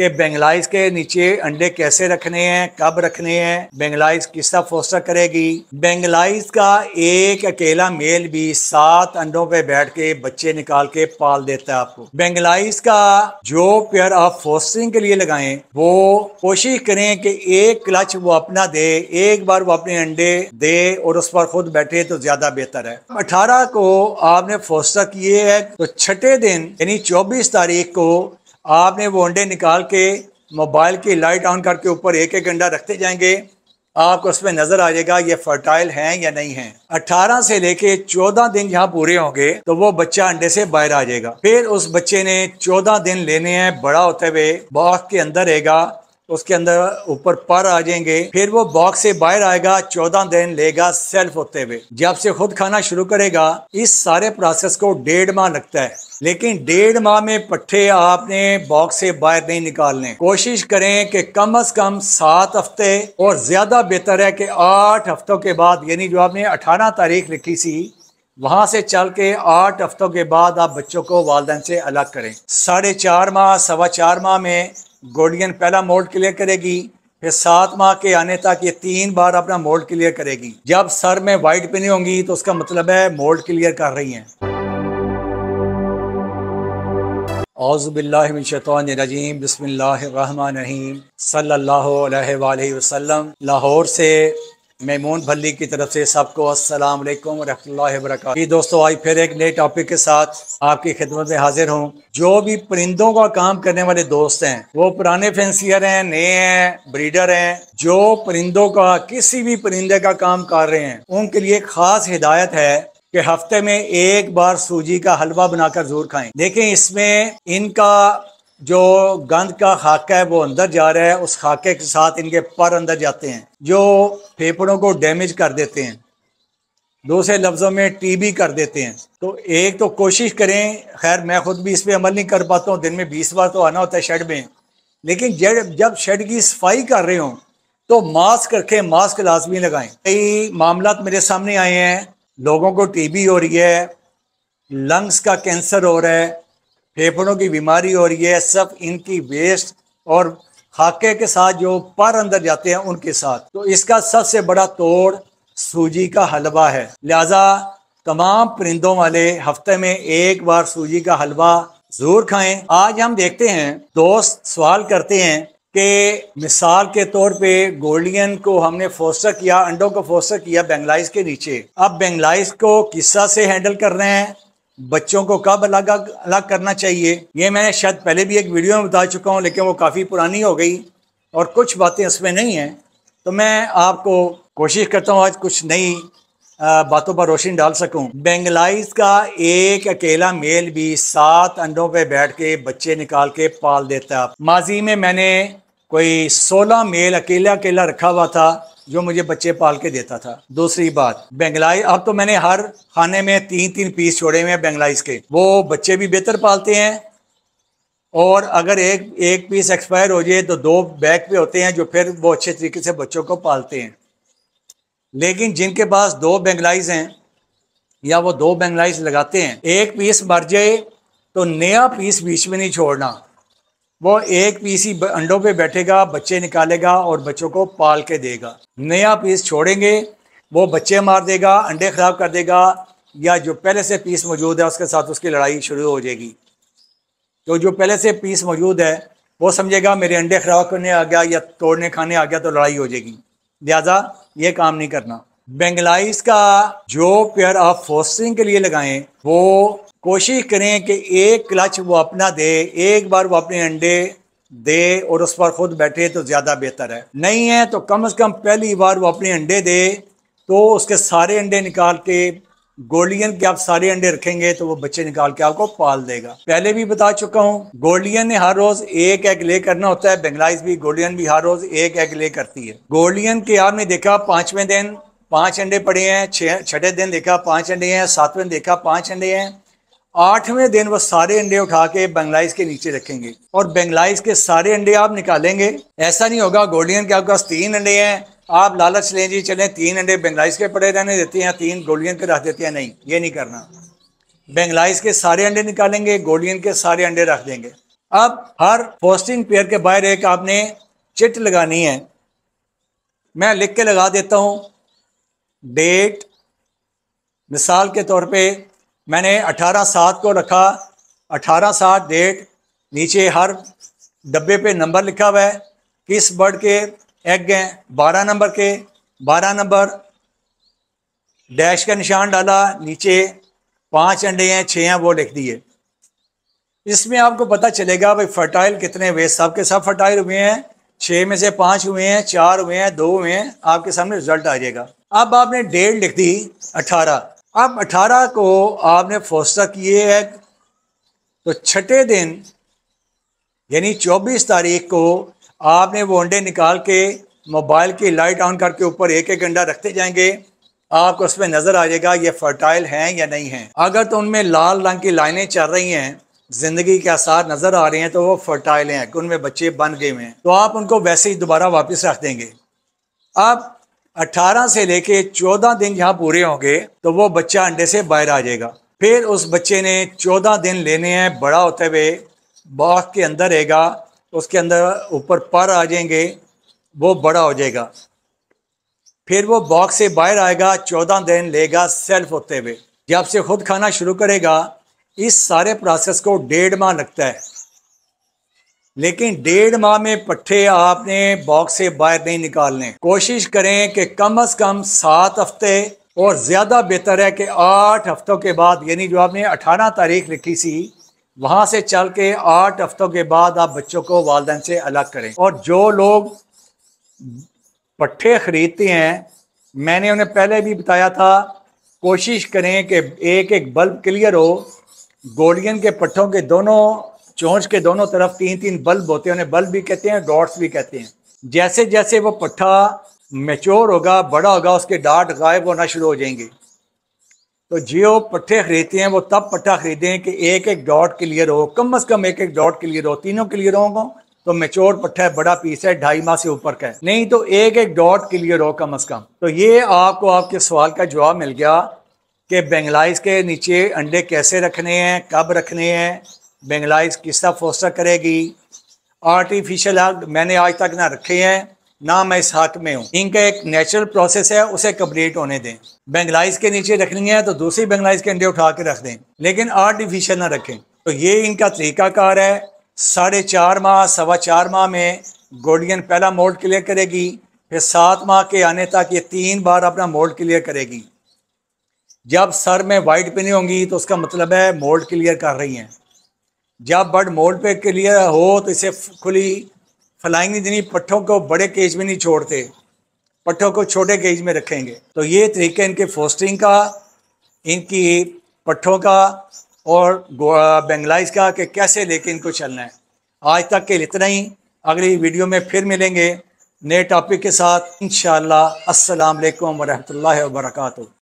कि बेंगलाइज के नीचे अंडे कैसे रखने हैं कब रखने हैं बेंगलाइज किस तरह फोस्टर करेगी बेंगलाइज का एक अकेला मेल भी सात अंडों पे बैठ के बच्चे निकाल के पाल देता है आपको बेंगलाइज का जो पेयर आप फोस्टरिंग के लिए लगाएं वो कोशिश करें कि एक क्लच वो अपना दे एक बार वो अपने अंडे दे और उस पर खुद बैठे तो ज्यादा बेहतर है अठारह को आपने फोस्टर किए है तो छठे दिन यानी चौबीस तारीख को आपने वो अंडे निकाल के मोबाइल की लाइट ऑन करके ऊपर एक एक अंडा रखते जाएंगे आपको उसमें नज़र आ जाएगा ये फर्टाइल हैं या नहीं है 18 से लेके 14 दिन यहाँ पूरे होंगे तो वो बच्चा अंडे से बाहर आ जाएगा फिर उस बच्चे ने 14 दिन लेने हैं बड़ा होते हुए बॉक्स के अंदर रहेगा उसके अंदर ऊपर पर आ जाएंगे फिर वो बॉक्स से बाहर आएगा चौदह दिन लेगा सेल्फ होते हुए जब से खुद खाना शुरू करेगा इस सारे प्रोसेस को डेढ़ माह लगता है लेकिन डेढ़ माह में पट्टे आपने बॉक्स से बाहर नहीं निकालने कोशिश करें कि कम अज कम सात हफ्ते और ज्यादा बेहतर है कि आठ हफ्तों के बाद यानी जो आपने अठारह तारीख लिखी सी वहां से चल के आठ हफ्तों के बाद आप बच्चों को वालदेन से अलग करें साढ़े चार माह सवा चार माह में गोडियन पहला मोल्ड क्लियर करेगी फिर सात माह के आने तक ये तीन बार अपना मोल्ड क्लियर करेगी जब सर में वाइट पिनी होंगी तो उसका मतलब है मोल्ड क्लियर कर रही हैं औज़बिल्लाशतरजीम बसमीम सल्ला वसम लाहौर से मेमून भल्ली की तरफ से सबको अस्सलाम वालेकुम रहमतुल्लाहि वरक दोस्तों आज फिर एक नए टॉपिक के साथ आपकी खिदमत में हाजिर हूँ जो भी परिंदों का काम करने वाले दोस्त हैं वो पुराने फैंसियर हैं नए हैं ब्रीडर हैं जो परिंदों का किसी भी परिंदे का काम कर रहे हैं उनके लिए खास हिदायत है कि हफ्ते में एक बार सूजी का हलवा बनाकर जरूर खाएं देखें इसमें इनका जो गंद का खाका है वो अंदर जा रहा है उस खाके के साथ इनके पर अंदर जाते हैं जो फेफड़ों को डैमेज कर देते हैं दूसरे लफ्ज़ों में टीबी कर देते हैं तो एक तो कोशिश करें खैर मैं खुद भी इस पर अमल नहीं कर पाता हूँ दिन में बीस बार तो आना होता है शेड में लेकिन जब जब शेड की सफाई कर रहे हो तो मास्क रखें मास्क लाजमी लगाएं कई मामला मेरे सामने आए हैं लोगों को टीबी हो रही है लंग्स का कैंसर हो रहा है फेफड़ों की बीमारी और ये सब इनकी वेस्ट और खाके के साथ जो पर अंदर जाते हैं उनके साथ तो इसका सबसे बड़ा तोड़ सूजी का हलवा है लिहाजा तमाम परिंदों वाले हफ्ते में एक बार सूजी का हलवा जरूर खाएं आज हम देखते हैं दोस्त सवाल करते हैं कि मिसाल के तौर पे गोल्डियन को हमने फोस्टर किया अंडों को फोस्टर किया बेंगलाइज के नीचे अब बेंगलाइज को किस्सा से हैंडल कर रहे हैं बच्चों को कब अलग अलग करना चाहिए ये मैं शायद पहले भी एक वीडियो में बता चुका हूँ लेकिन वो काफ़ी पुरानी हो गई और कुछ बातें इसमें नहीं हैं तो मैं आपको कोशिश करता हूँ आज कुछ नई बातों पर रोशनी डाल सकूँ बेंगलाइज का एक अकेला मेल भी सात अंडों पे बैठ के बच्चे निकाल के पाल देता माजी में मैंने कोई सोलह मेल अकेला अकेला रखा हुआ था जो मुझे बच्चे पाल के देता था दूसरी बात बेंगलाई अब तो मैंने हर खाने में तीन तीन पीस छोड़े हुए हैं बेंगलाइज के वो बच्चे भी बेहतर पालते हैं और अगर एक एक पीस एक्सपायर हो जाए तो दो बैग पे होते हैं जो फिर वो अच्छे तरीके से बच्चों को पालते हैं लेकिन जिनके पास दो बेंगलाइज हैं या वो दो बेंगलाइज लगाते हैं एक पीस मर जाए तो नया पीस बीच में नहीं छोड़ना वो एक पीस ही अंडों पे बैठेगा बच्चे निकालेगा और बच्चों को पाल के देगा नया पीस छोड़ेंगे वो बच्चे मार देगा अंडे ख़राब कर देगा या जो पहले से पीस मौजूद है उसके साथ उसकी लड़ाई शुरू हो जाएगी तो जो पहले से पीस मौजूद है वो समझेगा मेरे अंडे ख़राब करने आ गया या तोड़ने खाने आ गया तो लड़ाई हो जाएगी लिहाजा ये काम नहीं करना बेंगलाइज का जो पेयर आप फोस्टिंग के लिए लगाएं वो कोशिश करें कि एक क्लच वो अपना दे एक बार वो अपने अंडे दे और उस पर खुद बैठे तो ज़्यादा बेहतर है नहीं है तो कम से कम पहली बार वो अपने अंडे दे तो उसके सारे अंडे निकाल के गोल्डियन के आप सारे अंडे रखेंगे तो वो बच्चे निकाल के आपको पाल देगा पहले भी बता चुका हूँ गोल्डियन ने हर रोज एक एग ले करना होता है बेंगलाइज भी गोल्डियन भी हर रोज एक एग ले करती है गोल्डियन के आपने देखा पांचवें दिन पांच अंडे पड़े हैं छठे दिन देखा पांच अंडे हैं सातवें देखा पांच अंडे हैं आठवें दिन वो सारे अंडे उठा के बंगलाइज के नीचे रखेंगे और बंगलाइज के सारे अंडे आप निकालेंगे ऐसा नहीं होगा गोल्डियन के आपके पास तीन अंडे हैं आप लालच लें जी चले तीन अंडे बंगलाइज के पड़े रहने देते हैं तीन गोल्डियन के रख देते हैं नहीं ये नहीं करना बंगलाइज के सारे अंडे निकालेंगे गोल्डियन के सारे अंडे रख देंगे अब हर पोस्टिंग पेयर के बाहर एक आपने चिट लगानी है मैं लिख के लगा देता हूँ डेट मिसाल के तौर पर मैंने अठारह सात को रखा अठारह सात डेट नीचे हर डब्बे पे नंबर लिखा हुआ है किस बर्ड के एग हैं बारह नंबर के बारह नंबर डैश का निशान डाला नीचे पांच अंडे हैं छः हैं वो लिख दिए इसमें आपको पता चलेगा भाई फर्टाइल कितने हुए सब के सब फर्टाइल हुए हैं छः में से पाँच हुए हैं चार हुए हैं दो हुए हैं आपके सामने रिजल्ट आ जाएगा अब आपने डेढ़ लिख दी अठारह अब 18 को आपने फौसला किए है तो छठे दिन यानी चौबीस तारीख को आपने वो अंडे निकाल के मोबाइल की लाइट ऑन करके ऊपर एक एक अंडा रखते जाएंगे आपको उसमें नज़र आ जाएगा ये फर्टाइल हैं या नहीं हैं अगर तो उनमें लाल रंग की लाइनें चल रही हैं ज़िंदगी के आसार नज़र आ रहे हैं तो वो फर्टाइल हैं उनमें बच्चे बन गए हुए हैं तो आप उनको वैसे ही दोबारा वापस रख देंगे अब 18 से लेके 14 दिन यहाँ पूरे होंगे तो वो बच्चा अंडे से बाहर आ जाएगा फिर उस बच्चे ने 14 दिन लेने हैं बड़ा होते हुए बॉक्स के अंदर रहेगा उसके अंदर ऊपर पर आ जाएंगे वो बड़ा हो जाएगा फिर वो बॉक्स से बाहर आएगा चौदह दिन लेगा सेल्फ होते हुए जब से खुद खाना शुरू करेगा इस सारे प्रोसेस को डेढ़ माह लगता है लेकिन डेढ़ माह में पट्टे आपने बॉक्स से बाहर नहीं निकालने कोशिश करें कि कम अज कम सात हफ्ते और ज़्यादा बेहतर है कि आठ हफ्तों के बाद यानी जो आपने अठारह तारीख लिखी सी वहाँ से चल के आठ हफ्तों के बाद आप बच्चों को वालदेन से अलग करें और जो लोग पट्ठे ख़रीदते हैं मैंने उन्हें पहले भी बताया था कोशिश करें कि एक एक बल्ब क्लियर हो गोल्डियन के पट्ठों के दोनों चोंच के दोनों तरफ तीन तीन बल्ब होते हैं उन्हें बल्ब भी कहते हैं डॉट्स भी कहते हैं जैसे जैसे वो पट्ठा मेच्योर होगा बड़ा होगा उसके डाट गायब होना शुरू हो जाएंगे तो जियो पट्ठे खरीदते हैं वो तब पट्ठा खरीदें कि एक एक डॉट क्लियर हो कम अज़ कम एक एक डॉट क्लियर हो तीनों क्लियर होंगे तो मेच्योर पट्टा है बड़ा पीस है ढाई माह से ऊपर का है नहीं तो एक एक डॉट क्लियर हो कम अज़ कम तो ये आपको आपके सवाल का जवाब मिल गया कि बेंगलाइज के नीचे अंडे कैसे रखने हैं कब रखने हैं बेंगलाइज किस्सा फोस्टर करेगी आर्टिफिशियल हक मैंने आज तक ना रखे हैं ना मैं इस हक में हूँ इनका एक नेचुरल प्रोसेस है उसे कम्प्लीट होने दें बेंगलाइज के नीचे रखनी है तो दूसरी बेंगलाइज के अंडे उठा के रख दें लेकिन आर्टिफिशियल ना रखें तो ये इनका तरीकाकार है साढ़े चार माह सवा चार माह में गोल्डियन पहला मोल्ड क्लियर करेगी फिर सात माह के आने तक ये तीन बार अपना मोल्ड क्लियर करेगी जब सर में वाइट पिनी होंगी तो उसका मतलब है मोल्ड क्लियर कर रही हैं जब बर्ड मोल्ड पे क्लियर हो तो इसे खुली फ्लाइंग देनी पट्ठों को बड़े केज में नहीं छोड़ते पट्ठों को छोटे केज में रखेंगे तो ये तरीके इनके फोस्टिंग का इनकी पट्ठों का और बेंगलाइज का कि कैसे लेके इनको चलना है आज तक के इतना ही अगली वीडियो में फिर मिलेंगे नए टॉपिक के साथ इन शाला असलकम वरहमल वर्का